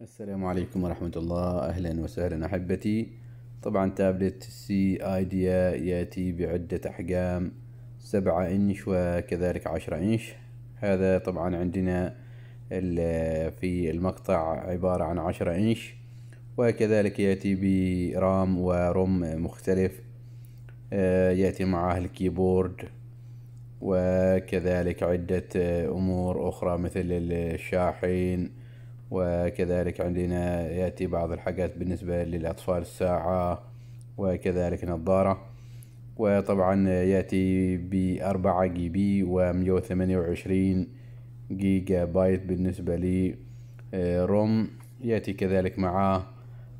السلام عليكم ورحمة الله أهلا وسهلا أحبتي طبعا تابلت سي ايديا يأتي بعدة أحجام سبعة إنش وكذلك عشرة إنش هذا طبعا عندنا في المقطع عبارة عن عشرة إنش وكذلك يأتي برام وروم مختلف آه، يأتي معه الكيبورد وكذلك عدة أمور أخرى مثل الشاحن وكذلك عندنا يأتي بعض الحاجات بالنسبة للأطفال الساعة وكذلك نظارة وطبعا يأتي بأربعة جي بي ومية وثمانية وعشرين جيجا بايت بالنسبة لي آه، روم يأتي كذلك معاه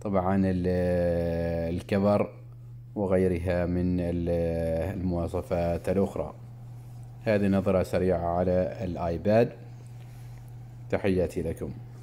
طبعا آه، الكبر وغيرها من آه، المواصفات الأخرى هذه نظرة سريعة على الآيباد تحياتي لكم